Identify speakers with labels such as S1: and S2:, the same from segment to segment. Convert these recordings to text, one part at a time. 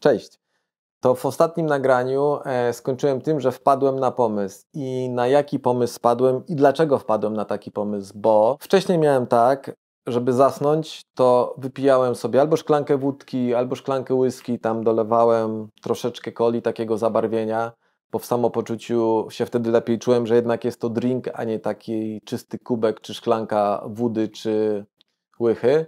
S1: Cześć. To w ostatnim nagraniu e, skończyłem tym, że wpadłem na pomysł. I na jaki pomysł wpadłem i dlaczego wpadłem na taki pomysł? Bo wcześniej miałem tak, żeby zasnąć, to wypijałem sobie albo szklankę wódki, albo szklankę whisky, tam dolewałem troszeczkę coli takiego zabarwienia, bo w samopoczuciu się wtedy lepiej czułem, że jednak jest to drink, a nie taki czysty kubek, czy szklanka wody, czy łychy.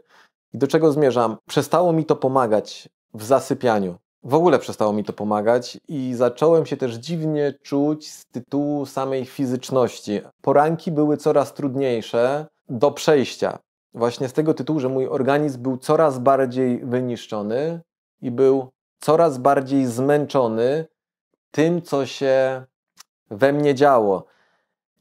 S1: I do czego zmierzam? Przestało mi to pomagać w zasypianiu. W ogóle przestało mi to pomagać i zacząłem się też dziwnie czuć z tytułu samej fizyczności. Poranki były coraz trudniejsze do przejścia. Właśnie z tego tytułu, że mój organizm był coraz bardziej wyniszczony i był coraz bardziej zmęczony tym, co się we mnie działo.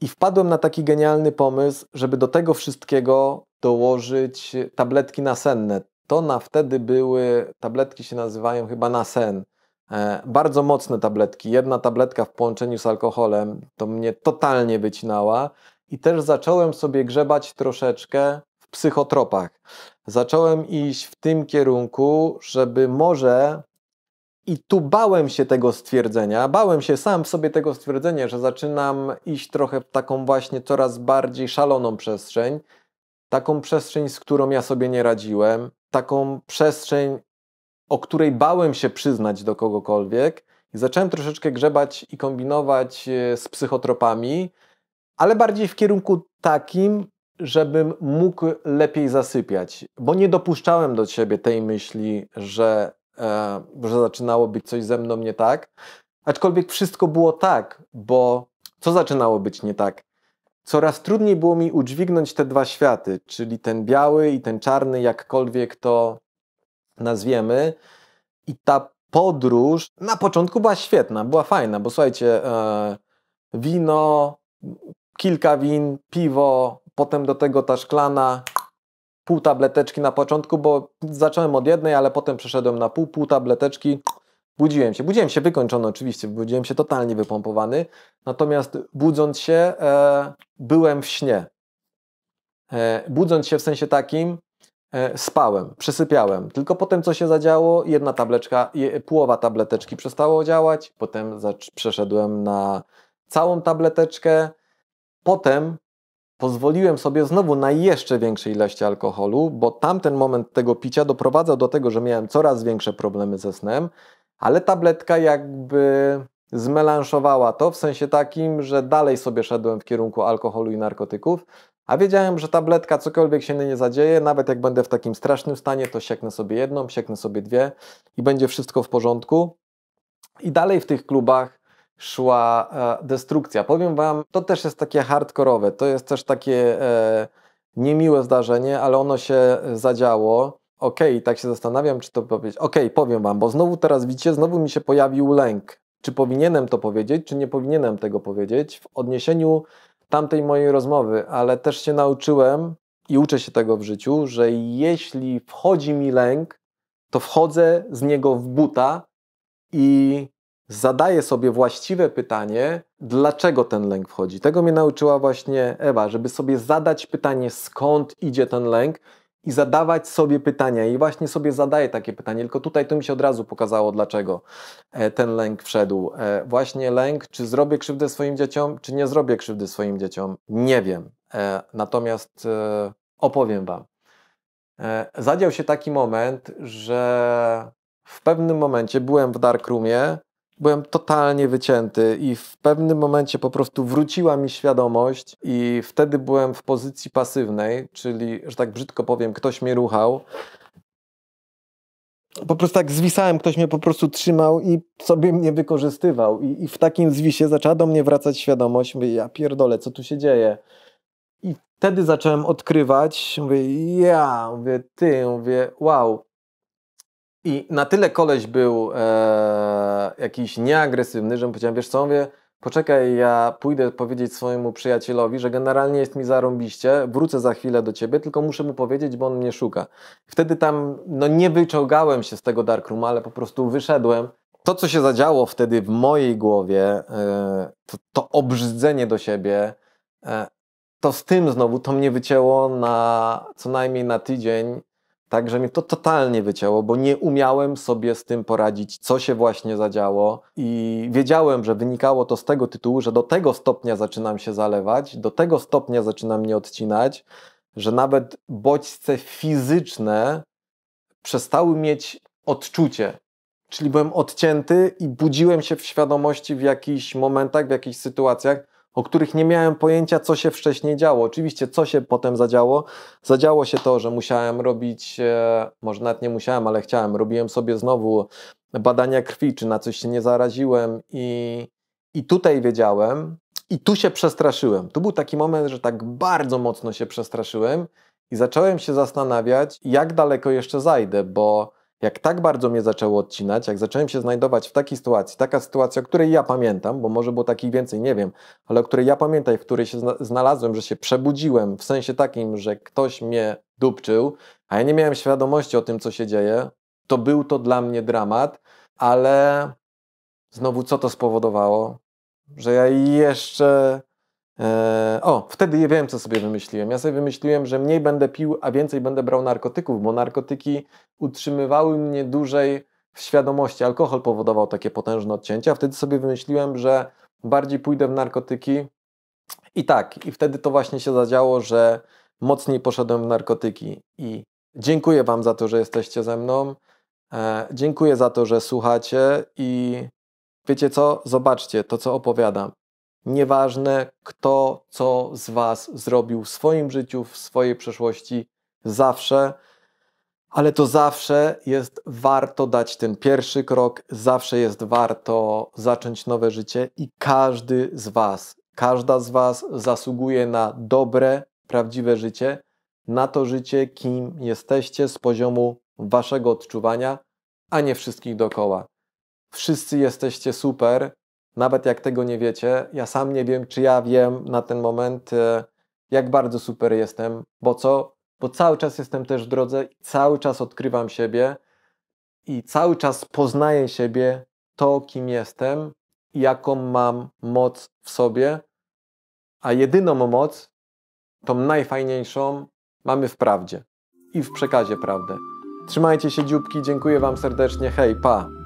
S1: I wpadłem na taki genialny pomysł, żeby do tego wszystkiego dołożyć tabletki nasenne. To na wtedy były, tabletki się nazywają chyba na sen. E, bardzo mocne tabletki. Jedna tabletka w połączeniu z alkoholem to mnie totalnie wycinała i też zacząłem sobie grzebać troszeczkę w psychotropach. Zacząłem iść w tym kierunku, żeby może i tu bałem się tego stwierdzenia, bałem się sam sobie tego stwierdzenia, że zaczynam iść trochę w taką właśnie coraz bardziej szaloną przestrzeń, taką przestrzeń, z którą ja sobie nie radziłem, taką przestrzeń, o której bałem się przyznać do kogokolwiek. I zacząłem troszeczkę grzebać i kombinować e, z psychotropami, ale bardziej w kierunku takim, żebym mógł lepiej zasypiać, bo nie dopuszczałem do siebie tej myśli, że, e, że zaczynało być coś ze mną nie tak. Aczkolwiek wszystko było tak, bo co zaczynało być nie tak? Coraz trudniej było mi udźwignąć te dwa światy, czyli ten biały i ten czarny, jakkolwiek to nazwiemy. I ta podróż na początku była świetna, była fajna, bo słuchajcie, e, wino, kilka win, piwo, potem do tego ta szklana, pół tableteczki na początku, bo zacząłem od jednej, ale potem przeszedłem na pół, pół tableteczki Budziłem się, budziłem się wykończony oczywiście, budziłem się totalnie wypompowany, natomiast budząc się e, byłem w śnie. E, budząc się w sensie takim, e, spałem, przysypiałem, tylko potem co się zadziało, jedna tableczka, je, połowa tableteczki przestało działać, potem przeszedłem na całą tableteczkę, potem pozwoliłem sobie znowu na jeszcze większej ilości alkoholu, bo tamten moment tego picia doprowadzał do tego, że miałem coraz większe problemy ze snem ale tabletka jakby zmelanżowała to w sensie takim, że dalej sobie szedłem w kierunku alkoholu i narkotyków, a wiedziałem, że tabletka cokolwiek się nie zadzieje, nawet jak będę w takim strasznym stanie, to sieknę sobie jedną, sieknę sobie dwie i będzie wszystko w porządku. I dalej w tych klubach szła e, destrukcja. Powiem Wam, to też jest takie hardkorowe, to jest też takie e, niemiłe zdarzenie, ale ono się e, zadziało. OK, tak się zastanawiam, czy to powiedzieć. OK, powiem Wam, bo znowu teraz widzicie, znowu mi się pojawił lęk. Czy powinienem to powiedzieć, czy nie powinienem tego powiedzieć w odniesieniu tamtej mojej rozmowy, ale też się nauczyłem i uczę się tego w życiu, że jeśli wchodzi mi lęk, to wchodzę z niego w buta i zadaję sobie właściwe pytanie, dlaczego ten lęk wchodzi. Tego mnie nauczyła właśnie Ewa, żeby sobie zadać pytanie, skąd idzie ten lęk i zadawać sobie pytania. I właśnie sobie zadaję takie pytanie, tylko tutaj to mi się od razu pokazało, dlaczego e, ten lęk wszedł. E, właśnie lęk, czy zrobię krzywdę swoim dzieciom, czy nie zrobię krzywdy swoim dzieciom, nie wiem. E, natomiast opowiem Wam. Zadział się taki moment, że w pewnym momencie byłem w darkroomie byłem totalnie wycięty i w pewnym momencie po prostu wróciła mi świadomość i wtedy byłem w pozycji pasywnej, czyli, że tak brzydko powiem, ktoś mnie ruchał. Po prostu tak zwisałem, ktoś mnie po prostu trzymał i sobie mnie wykorzystywał. I, i w takim zwisie zaczęła do mnie wracać świadomość. Mówię, ja pierdolę, co tu się dzieje? I wtedy zacząłem odkrywać, mówię, ja, mówię, ty, mówię, wow, i na tyle koleś był e, jakiś nieagresywny, że mu powiedziałem, wiesz co, mówię, poczekaj, ja pójdę powiedzieć swojemu przyjacielowi, że generalnie jest mi zarąbiście, wrócę za chwilę do ciebie, tylko muszę mu powiedzieć, bo on mnie szuka. Wtedy tam, no nie wyciągałem się z tego darkroom, ale po prostu wyszedłem. To, co się zadziało wtedy w mojej głowie, e, to, to obrzydzenie do siebie, e, to z tym znowu, to mnie wycięło na co najmniej na tydzień Także mnie to totalnie wycięło, bo nie umiałem sobie z tym poradzić, co się właśnie zadziało, i wiedziałem, że wynikało to z tego tytułu, że do tego stopnia zaczynam się zalewać, do tego stopnia zaczynam mnie odcinać, że nawet bodźce fizyczne przestały mieć odczucie. Czyli byłem odcięty i budziłem się w świadomości w jakichś momentach, w jakichś sytuacjach, o których nie miałem pojęcia, co się wcześniej działo. Oczywiście, co się potem zadziało? Zadziało się to, że musiałem robić, e, może nawet nie musiałem, ale chciałem, robiłem sobie znowu badania krwi, czy na coś się nie zaraziłem i, i tutaj wiedziałem i tu się przestraszyłem. Tu był taki moment, że tak bardzo mocno się przestraszyłem i zacząłem się zastanawiać, jak daleko jeszcze zajdę, bo jak tak bardzo mnie zaczęło odcinać, jak zacząłem się znajdować w takiej sytuacji, taka sytuacja, o której ja pamiętam, bo może było takich więcej, nie wiem, ale o której ja pamiętam w której się znalazłem, że się przebudziłem w sensie takim, że ktoś mnie dupczył, a ja nie miałem świadomości o tym, co się dzieje, to był to dla mnie dramat, ale znowu co to spowodowało? Że ja jeszcze E, o, wtedy je wiem, co sobie wymyśliłem. Ja sobie wymyśliłem, że mniej będę pił, a więcej będę brał narkotyków, bo narkotyki utrzymywały mnie dłużej w świadomości. Alkohol powodował takie potężne odcięcia. Wtedy sobie wymyśliłem, że bardziej pójdę w narkotyki. I tak, i wtedy to właśnie się zadziało, że mocniej poszedłem w narkotyki. I dziękuję Wam za to, że jesteście ze mną. E, dziękuję za to, że słuchacie i wiecie co? Zobaczcie to, co opowiadam. Nieważne, kto co z Was zrobił w swoim życiu, w swojej przeszłości, zawsze, ale to zawsze jest warto dać ten pierwszy krok, zawsze jest warto zacząć nowe życie i każdy z Was, każda z Was zasługuje na dobre, prawdziwe życie, na to życie, kim jesteście z poziomu Waszego odczuwania, a nie wszystkich dookoła. Wszyscy jesteście super nawet jak tego nie wiecie, ja sam nie wiem, czy ja wiem na ten moment, e, jak bardzo super jestem, bo co? Bo cały czas jestem też w drodze, cały czas odkrywam siebie i cały czas poznaję siebie, to kim jestem, jaką mam moc w sobie, a jedyną moc, tą najfajniejszą, mamy w prawdzie i w przekazie prawdy. Trzymajcie się dzióbki, dziękuję Wam serdecznie, hej, pa!